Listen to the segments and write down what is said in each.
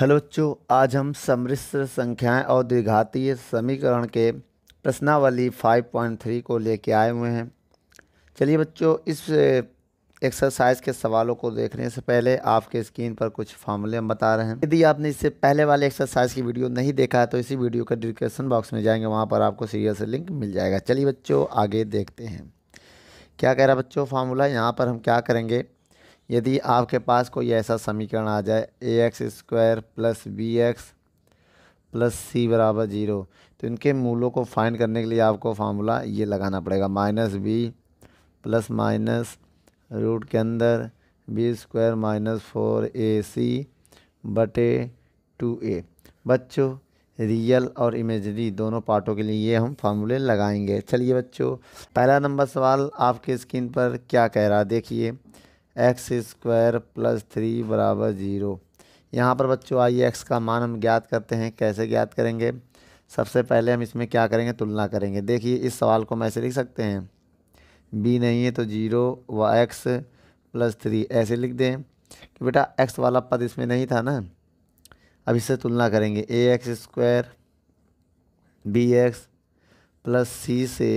hello बच्चों आज हम सम्मिश्र संख्याएं और द्विघातीय समीकरण के प्रश्नावली 5.3 को लेके आए हुए हैं चलिए बच्चों इस एक्सरसाइज के सवालों को देखने से पहले आपके स्क्रीन पर कुछ फार्मूले हम बता रहे हैं यदि आपने इससे पहले वाले एक्सरसाइज की वीडियो नहीं देखा है तो इसी वीडियो का डिस्क्रिप्शन बॉक्स में जाएंगे वहाँ पर आपको सीरियल से लिंक मिल जाएगा चलिए बच्चों आगे देखते हैं क्या कह रहा बच्चों फार्मूला यहाँ पर हम क्या करेंगे यदि आपके पास कोई ऐसा समीकरण आ जाए A X square plus B X plus C बराबर जीरो तो इनके मूलों को फाइंड करने के लिए आपको फार्मूला ये लगाना पड़ेगा minus B plus minus root के अंदर B square minus four A C बटे टू ए बच्चों रियल और इमेजरी दोनों पार्टों के लिए ये हम फार्मूले लगाएंगे चलिए बच्चों पहला नंबर सवाल आपके स्क्रीन पर क्या कह रहा है देखिए एक्स स्क्वायर प्लस थ्री बराबर ज़ीरो यहाँ पर बच्चों आइए एक्स का मान हम ज्ञात करते हैं कैसे ज्ञात करेंगे सबसे पहले हम इसमें क्या करेंगे तुलना करेंगे देखिए इस सवाल को हम ऐसे लिख सकते हैं बी नहीं है तो जीरो व एक्स प्लस थ्री ऐसे लिख दें कि बेटा एक्स वाला पद इसमें नहीं था ना अब इससे तुलना करेंगे A X square B X plus C से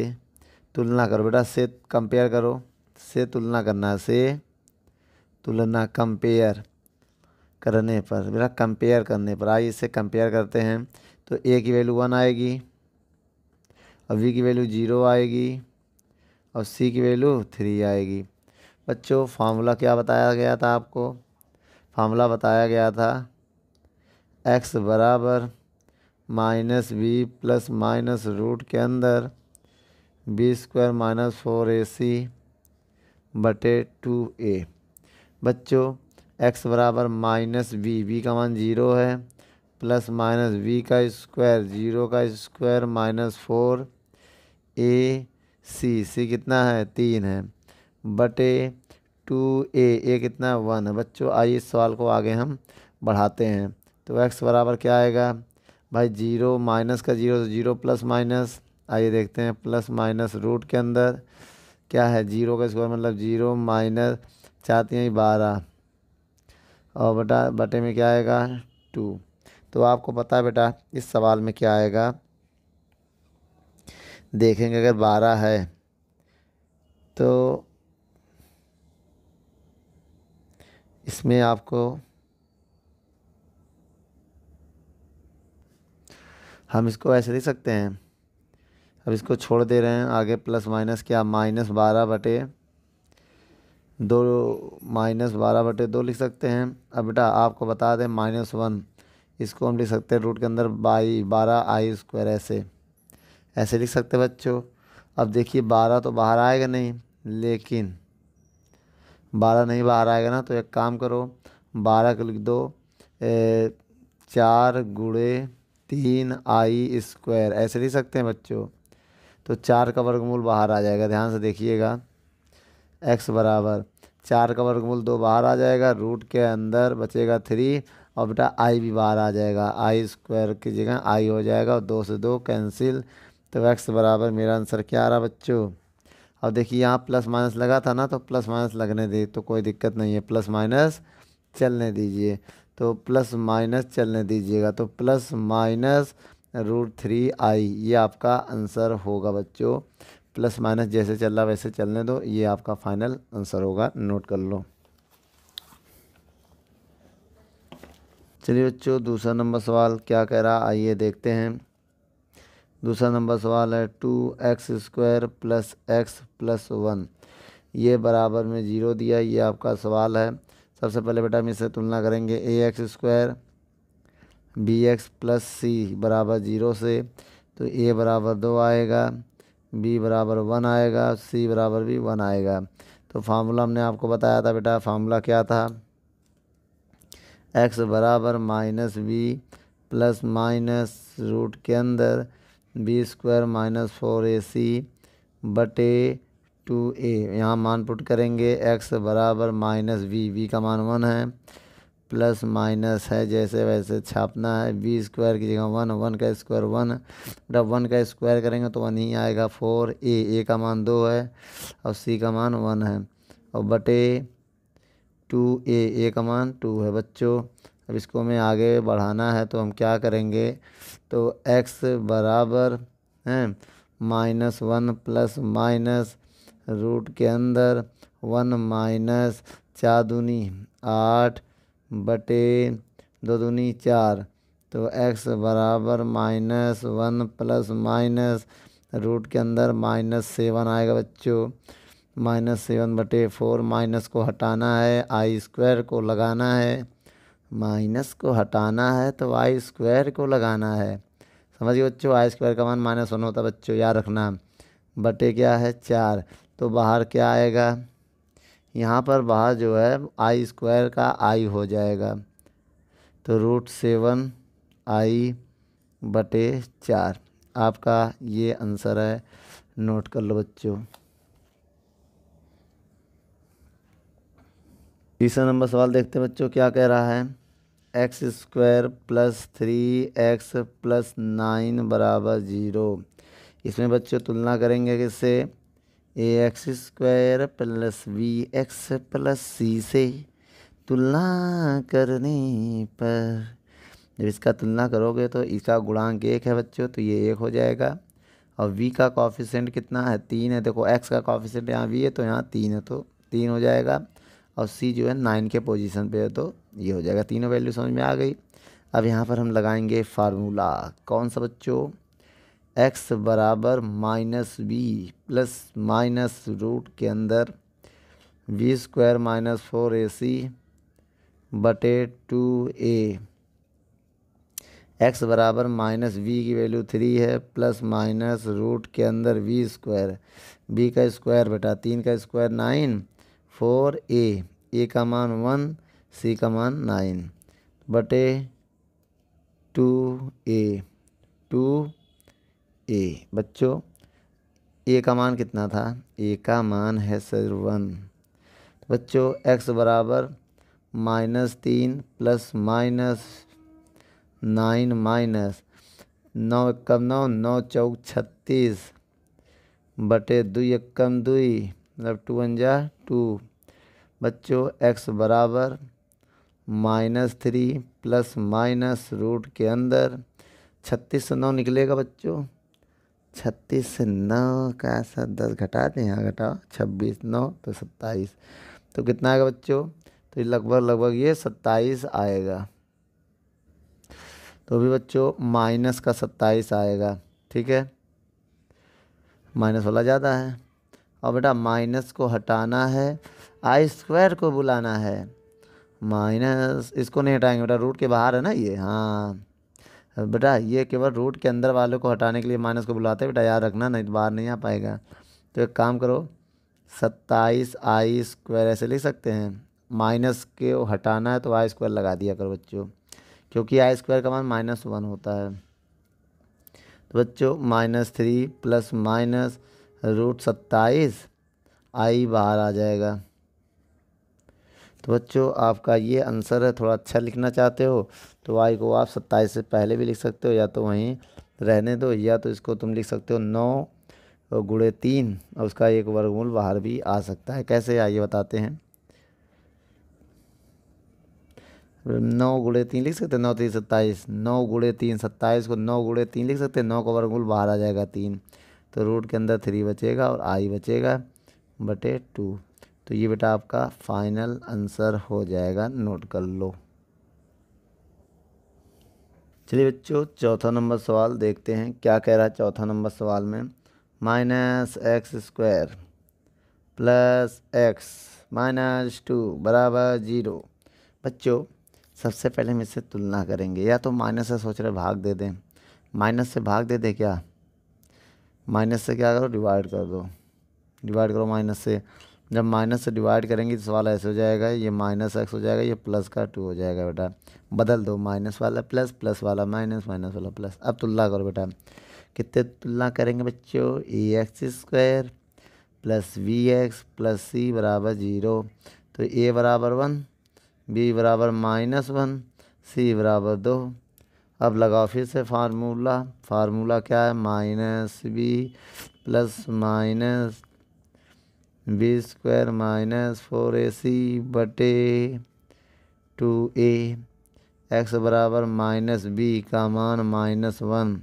तुलना करो बेटा से कंपेयर करो से तुलना करना है से तुलना कंपेयर करने पर मेरा कंपेयर करने पर आइए इससे कंपेयर करते हैं तो ए की वैल्यू वन आएगी और वी की वैल्यू जीरो आएगी और सी की वैल्यू थ्री आएगी बच्चों फार्मूला क्या बताया गया था आपको फार्मूला बताया गया था एक्स बराबर minus B plus minus root के अंदर B square minus four A C बटे टू ए बच्चों x बराबर माइनस वी वी का मान ज़ीरो है प्लस माइनस वी का स्क्वायर ज़ीरो का square minus four A C C कितना है तीन है बटे टू ए ए कितना वन है बच्चों आइए इस सवाल को आगे हम बढ़ाते हैं तो एक्स बराबर क्या आएगा भाई जीरो माइनस का जीरो तो जीरो प्लस माइनस आइए देखते हैं प्लस माइनस रूट के अंदर क्या है जीरो का स्क्वायर मतलब जीरो माइनस चाहती हैं बारह और बटा बटे में क्या आएगा टू तो आपको पता है बेटा इस सवाल में क्या आएगा देखेंगे अगर बारह है तो इसमें आपको हम इसको ऐसे लिख सकते हैं अब इसको छोड़ दे रहे हैं आगे प्लस माइनस क्या माइनस बारह बटे दो माइनस बारह बटे दो लिख सकते हैं अब बेटा आपको बता दें माइनस वन इसको हम लिख सकते हैं रूट के अंदर बाई बारह आई स्क्वायर ऐसे ऐसे लिख सकते बच्चों अब देखिए बारह तो बाहर आएगा नहीं लेकिन बारह नहीं बाहर आएगा ना तो एक काम करो बारह को लिख दो ए, चार गुड़े तीन आई स्क्वायर ऐसे लिख सकते हैं बच्चों तो चार का वर्गमूल बाहर आ जाएगा ध्यान से देखिएगा एक्स बराबर चार का वर्गमूल दो बाहर आ जाएगा रूट के अंदर बचेगा थ्री और बेटा आई भी बाहर आ जाएगा आई स्क्वायर की जगह आई हो जाएगा और दो से दो कैंसिल तो एक्स बराबर मेरा आंसर क्या आ रहा बच्चों अब देखिए यहाँ प्लस माइनस लगा था ना तो प्लस माइनस लगने दे तो कोई दिक्कत नहीं है प्लस माइनस चलने दीजिए तो प्लस माइनस चलने दीजिएगा तो प्लस माइनस रूट थ्री आई ये आपका आंसर होगा बच्चों प्लस माइनस जैसे चल रहा वैसे चलने दो ये आपका फाइनल आंसर होगा नोट कर लो चलिए बच्चों दूसरा नंबर सवाल क्या कह रहा आइए देखते हैं दूसरा नंबर सवाल है two X square plus X plus one ये बराबर में जीरो दिया ये आपका सवाल है सबसे पहले बेटा हम इसे तुलना करेंगे A X square B X plus C बराबर जीरो से तो ए बराबर दो आएगा बी बराबर वन आएगा सी बराबर भी वन आएगा तो फार्मूला हमने आपको बताया था बेटा फार्मूला क्या था एक्स बराबर minus B plus minus root के अंदर B square minus four A C बटे टू ए यहाँ मान पुट करेंगे एक्स बराबर माइनस वी वी का मान वन है प्लस माइनस है जैसे वैसे छापना है बी स्क्वायर की जगह वन वन का स्क्वायर वन जब वन का स्क्वायर करेंगे तो वन ही आएगा फोर ए ए का मान दो है और सी का मान वन है और बटे टू ए ए का मान टू है बच्चों अब इसको हमें आगे बढ़ाना है तो हम क्या करेंगे तो एक्स बराबर हैं minus one plus minus root के अंदर वन माइनस चार दूनी आठ बटे दो दूनी चार तो एक्स बराबर minus one plus minus root के अंदर माइनस सेवन आएगा बच्चों माइनस सेवन बटे फोर माइनस को हटाना है आई स्क्वायर को लगाना है माइनस को हटाना है तो आई स्क्वायर को लगाना है समझिए बच्चों आई स्क्वायर का मान माइनस वन होता है बच्चों याद रखना बटे क्या है चार तो बाहर क्या आएगा यहाँ पर बाहर जो है आई स्क्वायर का आई हो जाएगा तो रूट सेवन आई बटे चार आपका ये आंसर है नोट कर लो बच्चों तीसरा नंबर सवाल देखते हैं बच्चों क्या कह रहा है X square plus three X plus nine बराबर ज़ीरो इसमें बच्चों तुलना करेंगे किससे A X square plus B X plus C से तुलना करने पर जब इसका तुलना करोगे तो इसका गुणांक एक है बच्चों तो ये एक हो जाएगा और वी का कॉफिशेंट कितना है तीन है देखो एक्स का कॉफिशेंट यहाँ वी है तो यहाँ तीन है तो तीन हो जाएगा और सी जो है नाइन के पोजीशन पे है तो ये हो जाएगा तीनों वैल्यू समझ में आ गई अब यहाँ पर हम लगाएंगे फार्मूला कौन सा बच्चों एक्स बराबर minus B plus minus root के अंदर V square minus four A C बटे टू ए एक्स बराबर माइनस वी की वैल्यू थ्री है प्लस माइनस रूट के अंदर वी स्क्वायर बी का स्क्वायर बटा तीन का square nine four A A का मान वन सी का मान नाइन बटे टू ए टू ए बच्चों ए का मान कितना था ए का मान है सर वन तो बच्चों एक्स बराबर माइनस तीन प्लस माइनस नाइन माइनस नौ एकम नौ नौ चौक छत्तीस बटे दुई कम दुई मतलब टू अंजा टू बच्चों एक्स बराबर minus three plus minus root के अंदर छत्तीस से नौ निकलेगा बच्चों छत्तीस से नौ का साथ दस घटा दें यहाँ घटाओ छब्बीस नौ तो सत्ताईस तो कितना आएगा बच्चों तो लगभग लगभग ये सत्ताईस आएगा तो भी बच्चों माइनस का सत्ताईस आएगा ठीक है माइनस वाला ज़्यादा है और बेटा माइनस को हटाना है आई स्क्वायर को बुलाना है माइनस इसको नहीं हटाएंगे बेटा रूट के बाहर है ना ये हाँ बेटा ये केवल रूट के अंदर वालों को हटाने के लिए माइनस को बुलाते हैं बेटा याद रखना नहीं तो बाहर नहीं आ पाएगा तो एक काम करो सत्ताईस आई स्क्वायर ऐसे लिख सकते हैं माइनस के हटाना है तो आई स्क्वायर लगा दिया करो बच्चों क्योंकि आई स्क्वायर का मान माइनस वन होता है तो बच्चों minus three plus minus root सत्ताईस आई बाहर आ जाएगा तो बच्चों आपका ये आंसर है थोड़ा अच्छा लिखना चाहते हो तो वाई को आप सत्ताईस से पहले भी लिख सकते हो या तो वहीं रहने दो या तो इसको तुम लिख सकते हो नौ गुड़े तीन और उसका एक वर्गमूल बाहर भी आ सकता है कैसे आइए बताते हैं नौ गुड़े तीन लिख सकते हैं नौ तीन सत्ताईस नौ गुड़े तीन सत्ताईस को नौ गुड़े तीन लिख सकते हैं नौ का वर्गमूल बाहर आ जाएगा तीन तो रूट के अंदर थ्री बचेगा और आई बचेगा बटे टू तो ये बेटा आपका फाइनल आंसर हो जाएगा नोट कर लो चलिए बच्चों चौथा नंबर सवाल देखते हैं क्या कह रहा है चौथा नंबर सवाल में minus X square plus X minus two बराबर जीरो बच्चों सबसे पहले हम इससे तुलना करेंगे या तो माइनस से सोच रहे भाग दे दें माइनस से भाग दे दें क्या माइनस से क्या करो डिवाइड कर दो डिवाइड करो माइनस से जब माइनस से डिवाइड करेंगे तो सवाल ऐसे हो जाएगा ये माइनस एक्स हो जाएगा ये प्लस का टू हो जाएगा बेटा बदल दो माइनस वाला प्लस प्लस वाला माइनस माइनस वाला प्लस अब तुलना करो बेटा कितने तुलना करेंगे बच्चों A X square plus V X plus C बराबर जीरो तो ए बराबर वन बी बराबर माइनस वन सी बराबर दो अब लगाओ फिर से फार्मूला फार्मूला क्या है minus B plus minus B square minus four A C बटे टू ए एक्स बराबर माइनस बी का मान minus one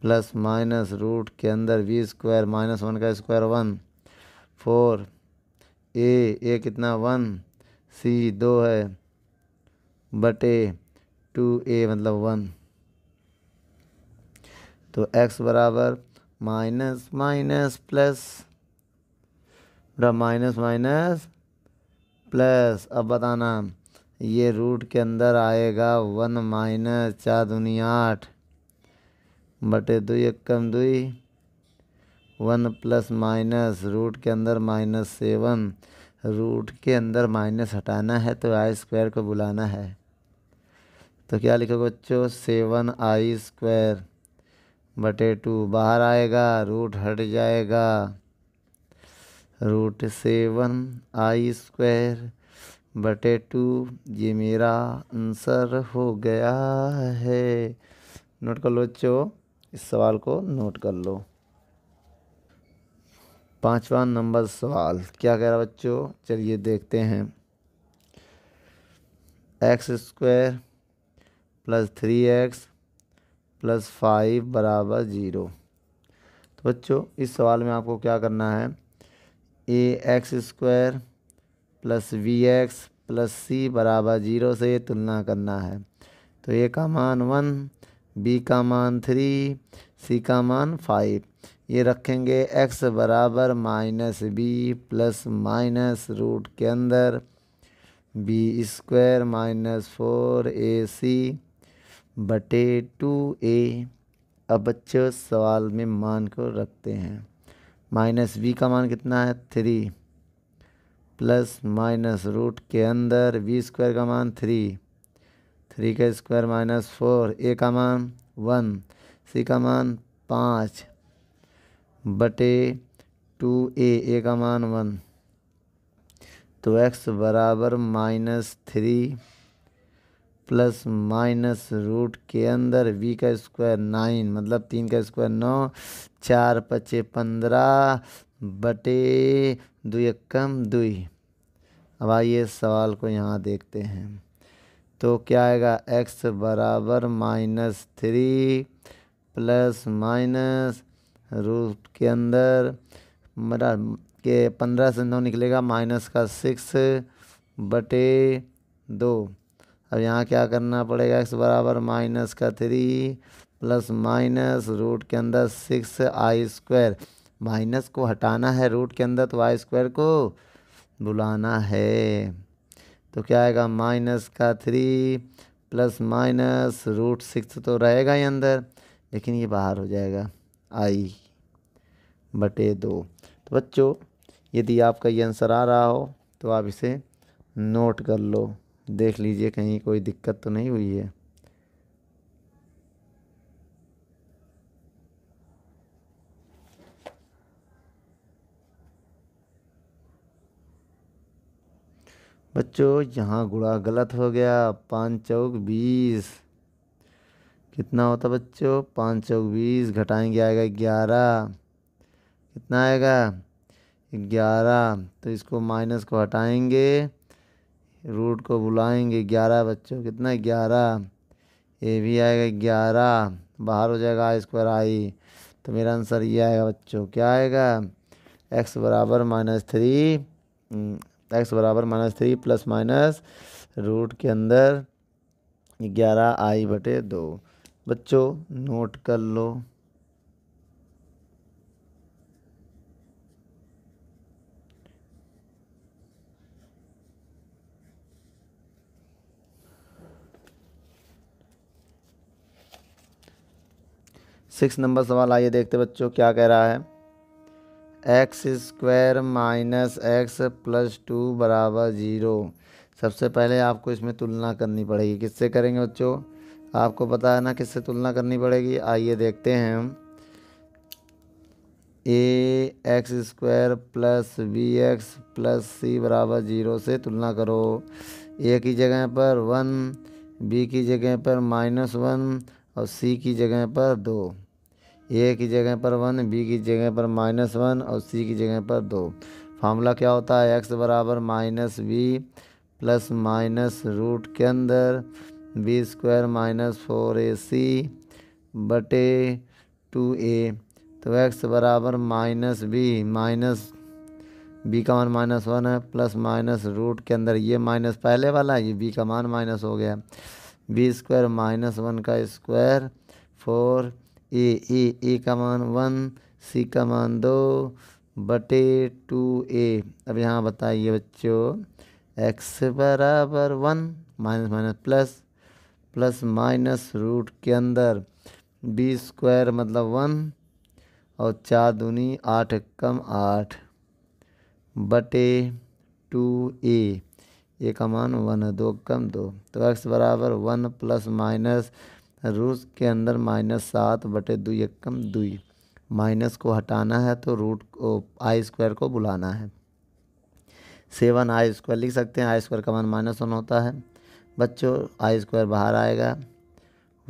plus minus root के अंदर बी स्क्वायर माइनस वन का square one four A A कितना वन सी दो है बटे टू ए मतलब वन तो एक्स बराबर माइनस माइनस प्लस बेटा माइनस माइनस प्लस अब बताना ये रूट के अंदर आएगा वन माइनस चार दुनी आठ बटे दो एक कम दुई वन प्लस माइनस रूट के अंदर माइनस सेवन रूट के अंदर माइनस हटाना है तो आई स्क्वायर को बुलाना है तो क्या लिखोगे बच्चों सेवन आई स्क्वायर बटे टू बाहर आएगा रूट हट जाएगा रूट सेवन आई स्क्वायर बटे टू ये मेरा आंसर हो गया है नोट कर लो बच्चो इस सवाल को नोट कर लो पांचवा नंबर सवाल क्या कह रहा बच्चों चलिए देखते हैं X square plus three X plus five बराबर ज़ीरो तो बच्चों इस सवाल में आपको क्या करना है A X square plus V X plus C बराबर जीरो से तुलना करना है तो ए का मान वन बी का मान थ्री सी का मान फाइव ये रखेंगे एक्स बराबर minus B plus minus root के अंदर B square minus four A C बटे टू ए अब बच्चों सवाल में मान को रखते हैं माइनस वी का मान कितना है थ्री प्लस माइनस रूट के अंदर वी स्क्वायर का मान थ्री थ्री का स्क्वायर माइनस फोर ए का मान वन सी का मान पाँच बटे टू ए ए का मान वन तो एक्स बराबर minus three plus minus root के अंदर वी का स्क्वायर नाइन मतलब तीन का स्क्वायर नौ चार पचे पंद्रह बटे दो कम दुई अब आइए सवाल को यहाँ देखते हैं तो क्या आएगा एक्स बराबर minus three plus minus root के अंदर मेरा के पंद्रह से नौ निकलेगा माइनस का सिक्स बटे दो अब यहाँ क्या करना पड़ेगा एक्स बराबर माइनस का थ्री प्लस माइनस रूट के अंदर सिक्स आई स्क्वायर माइनस को हटाना है रूट के अंदर तो आई स्क्वायर को बुलाना है तो क्या आएगा माइनस का three plus minus root six तो रहेगा ही अंदर लेकिन ये बाहर हो जाएगा आई बटे दो तो बच्चों यदि आपका ये आंसर आ रहा हो तो आप इसे नोट कर लो देख लीजिए कहीं कोई दिक्कत तो नहीं हुई है बच्चों यहाँ गुड़ा गलत हो गया पाँच चौक बीस कितना होता बच्चों पाँच चौक बीस घटाएंगे आएगा ग्यारह कितना आएगा ग्यारह तो इसको माइनस को हटाएंगे रूट को बुलाएंगे ग्यारह बच्चों कितना ग्यारह ए भी आएगा ग्यारह बाहर हो जाएगा आई स्क्वायर आई तो मेरा आंसर ये आएगा बच्चों क्या आएगा एक्स बराबर माइनस थ्री हम्म, एक्स बराबर minus three plus minus root के अंदर ग्यारह आई बटे दो बच्चों नोट कर लो सिक्स नंबर सवाल आइए देखते बच्चों क्या कह रहा है X square minus X plus two बराबर ज़ीरो सबसे पहले आपको इसमें तुलना करनी पड़ेगी किससे करेंगे बच्चों आपको पता है ना किससे तुलना करनी पड़ेगी आइए देखते हैं A X square plus B X plus C बराबर ज़ीरो से तुलना करो ए की जगह पर वन बी की जगह पर माइनस वन और सी की जगह पर दो ए की जगह पर वन बी की जगह पर माइनस वन और सी की जगह पर दो फार्मूला क्या होता है एक्स बराबर minus B plus minus root के अंदर B square minus four A C बटे टू ए तो एक्स बराबर माइनस बी माइनस बी का मान माइनस वन है प्लस माइनस रूट के अंदर ये माइनस पहले वाला है ये बी का मान माइनस हो गया बी स्क्वायर माइनस वन का square four A A A का मान वन सी का मान दो बटे टू ए अब यहाँ बताइए बच्चों एक्स बराबर one minus minus plus plus minus root के अंदर बी स्क्वायर मतलब वन और चार दूनी आठ कम आठ बटे टू ए एक मान वन दो कम दो तो एक्स बराबर वन प्लस माइनस रूट के अंदर माइनस सात बटे दुई एकम दुई माइनस को हटाना है तो रूट को आई स्क्वायर को बुलाना है सेवन आई स्क्वायर लिख सकते हैं आई स्क्वायर का मान माइनस वन होता है बच्चों आई स्क्वायर बाहर आएगा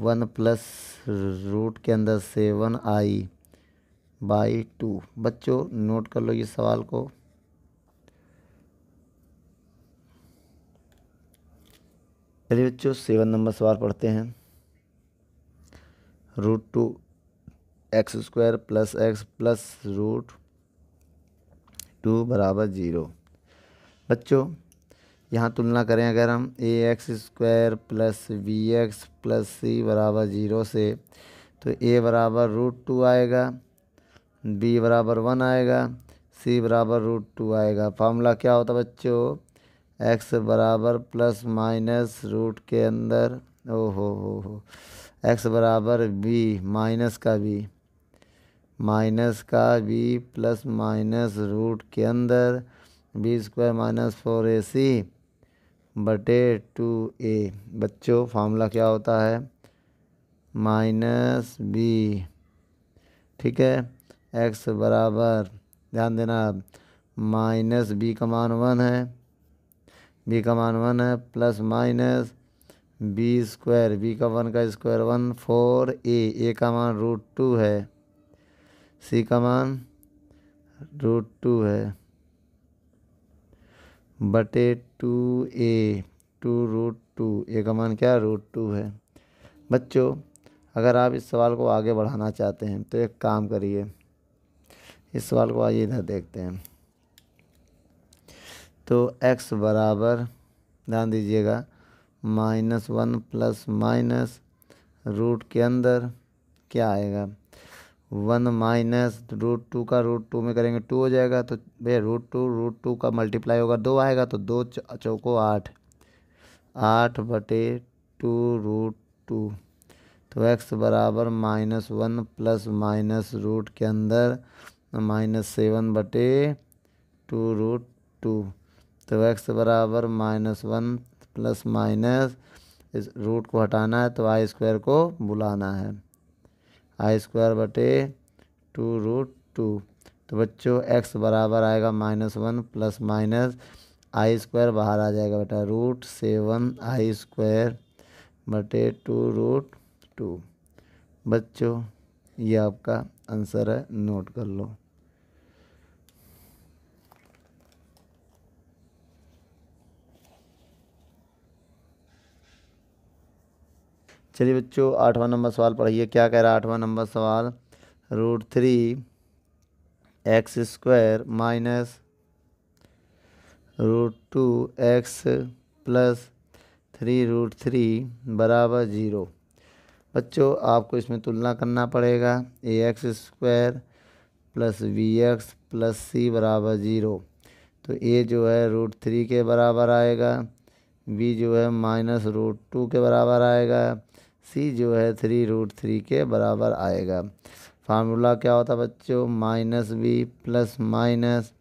वन प्लस रूट के अंदर सेवन आई बाई टू बच्चों नोट कर लो ये सवाल को चलिए बच्चों सेवन नंबर सवाल पढ़ते हैं root two X square plus X plus root two बराबर ज़ीरो बच्चों यहाँ तुलना करें अगर हम A X square plus V X plus C बराबर ज़ीरो से तो ए बराबर रूट टू आएगा बी बराबर वन आएगा सी बराबर रूट टू आएगा फार्मूला क्या होता बच्चों एक्स बराबर प्लस माइनस रूट के अंदर ओ हो हो हो एक्स बराबर बी माइनस का बी माइनस का बी प्लस माइनस रूट के अंदर B square minus four A C बटे टू ए बच्चों फार्मूला क्या होता है माइनस बी ठीक है एक्स बराबर ध्यान देना आप माइनस बी का मान वन है बी का मान वन है plus minus B square B का वन का square one four A A का मान रूट टू है सी का मान रूट टू है बटे two A two root two A का मान क्या रूट टू है बच्चों अगर आप इस सवाल को आगे बढ़ाना चाहते हैं तो एक काम करिए इस सवाल को आइए इधर देखते हैं तो x बराबर ध्यान दीजिएगा minus one plus minus root के अंदर क्या आएगा वन माइनस रूट टू का रूट टू में करेंगे टू हो जाएगा तो भैया रूट टू रूट टू का मल्टीप्लाई होगा दो आएगा तो दो चौको आठ आठ बटे टू रूट टू तो एक्स बराबर minus one plus minus root के अंदर माइनस सेवन बटे टू रूट टू तो एक्स बराबर माइनस वन प्लस माइनस इस रूट को हटाना है तो आई स्क्वायर को बुलाना है आई स्क्वायर बटे टू रूट टू तो बच्चों एक्स बराबर आएगा minus one plus minus I square बाहर आ जाएगा बेटा रूट सेवन आई स्क्वायर बटे टू रूट टू बच्चों ये आपका आंसर है नोट कर लो चलिए बच्चों आठवां नंबर सवाल पढ़िए क्या कह रहा है आठवां नंबर सवाल root three X square minus root two X plus three root three बराबर ज़ीरो बच्चों आपको इसमें तुलना करना पड़ेगा A X square plus V X plus C बराबर ज़ीरो तो ए जो है रूट थ्री के बराबर आएगा बी जो है माइनस रूट टू के बराबर आएगा सी जो है थ्री रूट थ्री के बराबर आएगा फार्मूला क्या होता बच्चों minus B plus minus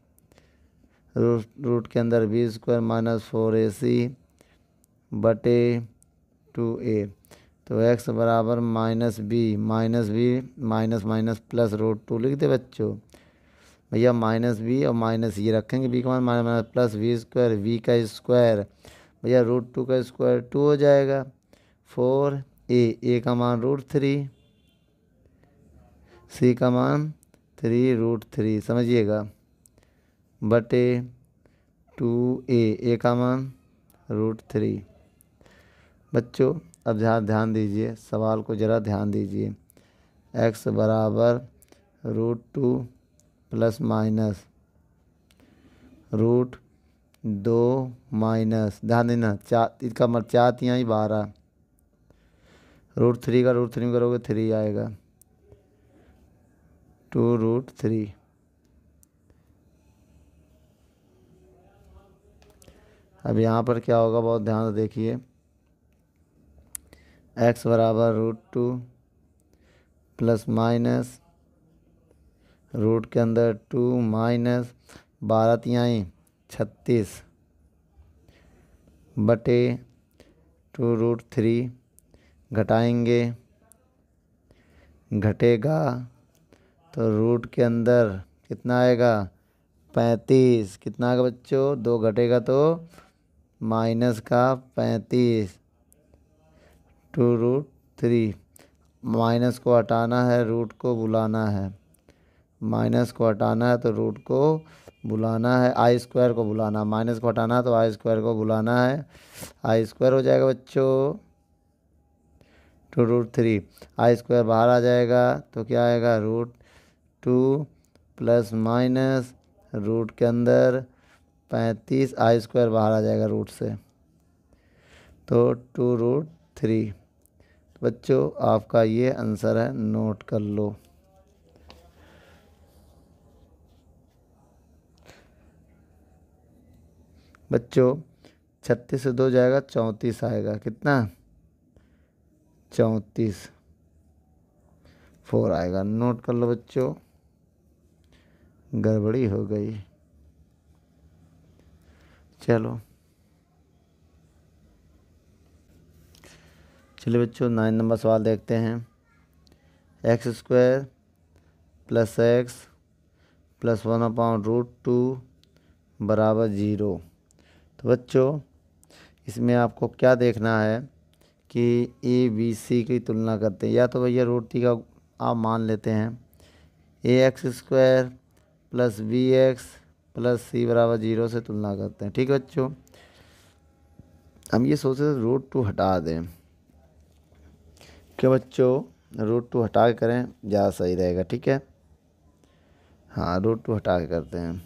root root के अंदर B square minus four A C बटे टू ए तो एक्स बराबर minus B minus B minus minus plus root two लिख दे बच्चों भैया माइनस बी और माइनस ये रखेंगे बी का minus minus plus V square V का स्क्वायर भैया रूट टू का स्क्वायर टू हो जाएगा फोर ए ए का मान रूट थ्री सी का मान थ्री रूट थ्री समझिएगा बटे टू ए ए का मान रूट थ्री बच्चों अब जहाँ ध्यान दीजिए सवाल को ज़रा ध्यान दीजिए एक्स बराबर root two plus minus root दो माइनस ध्यान देना चार इसका मतलब चार तिहाई बारह रूट थ्री का रूट थ्री में करोगे थ्री आएगा टू रूट थ्री अब यहाँ पर क्या होगा बहुत ध्यान से देखिए एक्स बराबर root two plus minus root के अंदर टू माइनस बारह तिहाई छत्तीस बटे टू रूट थ्री घटाएंगे घटेगा तो रूट के अंदर कितना आएगा पैंतीस कितना आएगा बच्चों दो घटेगा तो माइनस का पैंतीस टू रूट थ्री माइनस को हटाना है रूट को बुलाना है माइनस को हटाना है तो रूट को बुलाना है आई स्क्वायर को बुलाना माइनस को हटाना है तो आई स्क्वायर को बुलाना है आई स्क्वायर हो जाएगा बच्चों two root three I square बाहर आ जाएगा तो क्या आएगा root two plus minus root के अंदर पैंतीस आई स्क्वायर बाहर आ जाएगा रूट से तो टू रूट थ्री बच्चों आपका ये आंसर है नोट कर लो बच्चों छत्तीस से दो जाएगा चौंतीस आएगा कितना चौंतीस फोर आएगा नोट कर लो बच्चों गड़बड़ी हो गई चलो चलिए बच्चों नाइन नंबर सवाल देखते हैं X square plus X plus one upon root two बराबर ज़ीरो तो बच्चों इसमें आपको क्या देखना है कि ए बी सी की तुलना करते हैं या तो भैया रूट थ्री का आप मान लेते हैं A X square plus B X plus C बराबर जीरो से तुलना करते हैं ठीक है बच्चों हम ये सोच रहे रूट टू हटा दें क्या बच्चों रूट टू हटा के करें ज़्यादा सही रहेगा ठीक है हाँ रूट टू हटा के करते हैं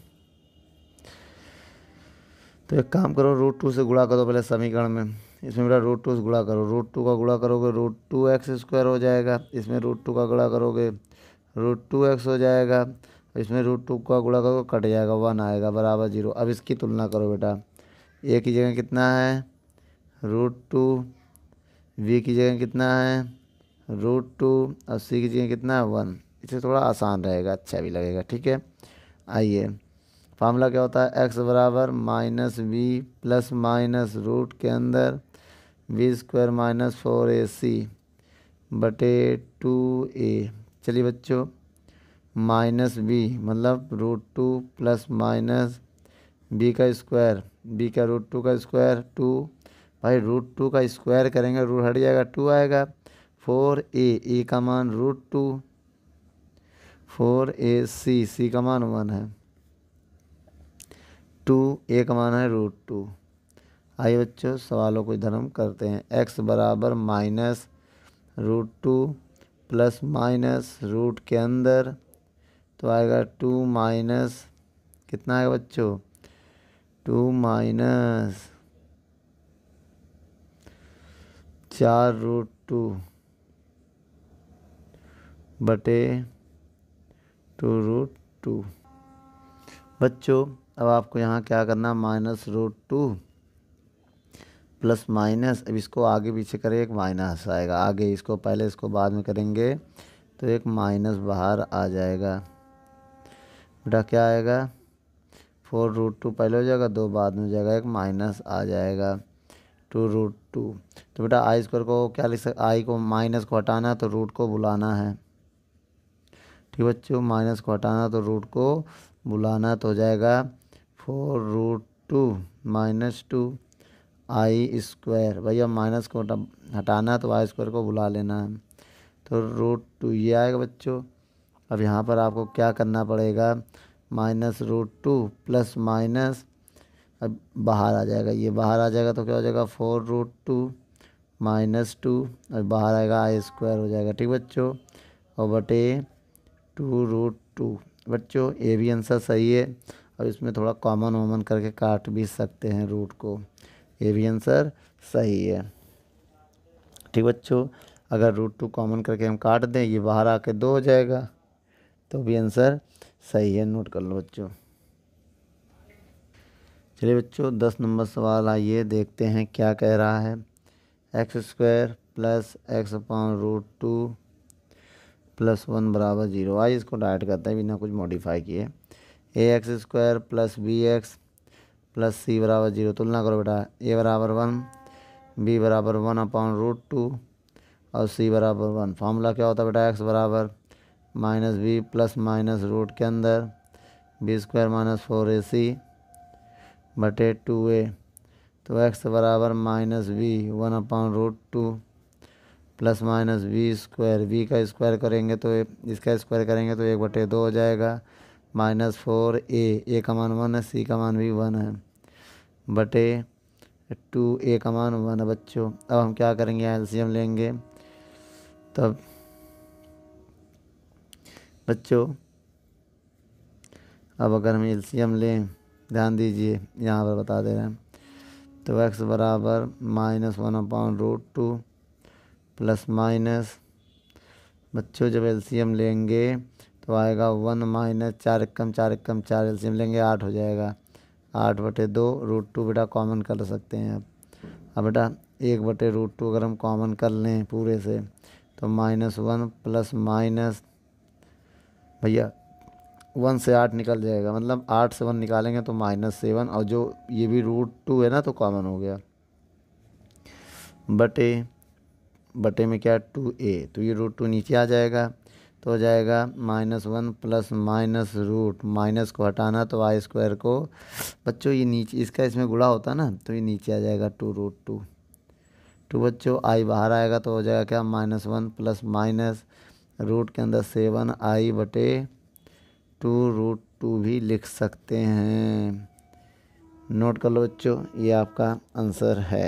तो एक काम करो रूट टू से गुणा करो पहले समीकरण में इसमें बेटा रूट टू से गुड़ा करो रूट टू का गुड़ा करोगे रूट टू एक्स स्क्वायर हो जाएगा इसमें रूट टू का गुड़ा करोगे रूट टू एक्स हो जाएगा इसमें रूट टू का गुड़ा करोगे कट जाएगा वन आएगा बराबर जीरो अब इसकी तुलना करो बेटा ए की जगह कितना है रूट टू बी की जगह कितना है रूट टू और सी की जगह कितना है वन इसे थोड़ा आसान रहेगा अच्छा भी लगेगा ठीक है आइए फार्मूला क्या होता है एक्स बराबर minus B plus minus root के अंदर V square minus four A C बटे टू ए चलिए बच्चों माइनस बी मतलब root two plus minus B का स्क्वायर बी का रूट टू का स्क्वायर टू भाई रूट टू का स्क्वायर करेंगे रूट हट जाएगा टू आएगा फोर ए ए का मान root two four A C C का मान वन है टू ए का मान है रूट टू आइए बच्चों सवालों को इधर हम करते हैं एक्स बराबर minus root two plus minus root के अंदर तो आएगा टू माइनस कितना आएगा बच्चों टू माइनस चार रूट टू बटे टू रूट टू बच्चों अब आपको यहाँ क्या करना minus root two plus minus अब इसको आगे पीछे करें एक माइनस आएगा आगे इसको पहले इसको बाद में करेंगे तो एक माइनस बाहर आ जाएगा बेटा क्या आएगा फोर रूट टू पहले हो जाएगा दो बाद में हो जाएगा एक माइनस आ जाएगा टू रूट टू तो बेटा आई स्क्वायर को क्या लिख सकते आई को माइनस को हटाना तो रूट को बुलाना है ठीक बच्चों माइनस को हटाना तो रूट को बुलाना तो हो जाएगा four root two minus two I square भैया माइनस को हटाना है तो आई स्क्वायर को बुला लेना है तो रूट टू ये आएगा बच्चों अब यहाँ पर आपको क्या करना पड़ेगा minus root two plus minus अब बाहर आ जाएगा ये बाहर आ जाएगा तो क्या हो जाएगा four root two minus two और बाहर आएगा आई स्क्वायर हो जाएगा ठीक बच्चों और बटे टू रूट टू बच्चों ए भी आंसर सही है अब इसमें थोड़ा कॉमन वॉमन करके काट भी सकते हैं रूट को ये भी आंसर सही है ठीक बच्चों अगर रूट टू कॉमन करके हम काट दें ये बाहर आके दो हो जाएगा तो भी आंसर सही है नोट कर लो बच्चों चलिए बच्चों दस नंबर सवाल आइए देखते हैं क्या कह रहा है X square plus X upon root two plus one बराबर जीरो आइए इसको डाइट करते हैं बिना कुछ मॉडिफाई किए A X square plus B X plus C बराबर जीरो तुलना करो बेटा ए बराबर वन बी बराबर वन अपॉन रूट टू और सी बराबर वन फार्मूला क्या होता है बेटा एक्स बराबर minus B plus minus root के अंदर B square minus four A C बटे टू ए तो एक्स बराबर minus B one upon root two plus minus B square B का स्क्वायर करेंगे तो ए, इसका स्क्वायर करेंगे तो एक बटे दो हो जाएगा माइनस फोर ए ए का मान वन है सी का मान भी वन है बटे टू ए कमान वन बच्चों अब हम क्या करेंगे यहाँ एलसीएम लेंगे तब बच्चों अब अगर हम एलसीएम लें ध्यान दीजिए यहाँ पर बता दे रहे हैं तो एक्स बराबर minus one upon root two plus minus बच्चों जब एलसीएम लेंगे तो आएगा वन माइनस चार एक कम चार कम चार एलसीएम लेंगे आठ हो जाएगा आठ बटे दो रूट टू बेटा कॉमन कर सकते हैं अब अब बेटा एक बटे रूट टू अगर हम कॉमन कर लें पूरे से तो माइनस वन प्लस माइनस भैया वन से आठ निकल जाएगा मतलब आठ से वन निकालेंगे तो माइनस सेवन और जो ये भी रूट टू है ना तो कॉमन हो गया बटे बटे में क्या टू ए तो ये रूट टू नीचे आ जाएगा तो हो जाएगा minus one plus minus root minus को हटाना तो आई स्क्वायर को बच्चों ये नीचे इसका इसमें गुड़ा होता ना तो ये नीचे आ जाएगा टू रूट टू टू तो बच्चों आई बाहर आएगा तो हो जाएगा क्या minus one plus minus root के अंदर सेवन आई बटे टू रूट टू भी लिख सकते हैं नोट कर लो बच्चों ये आपका आंसर है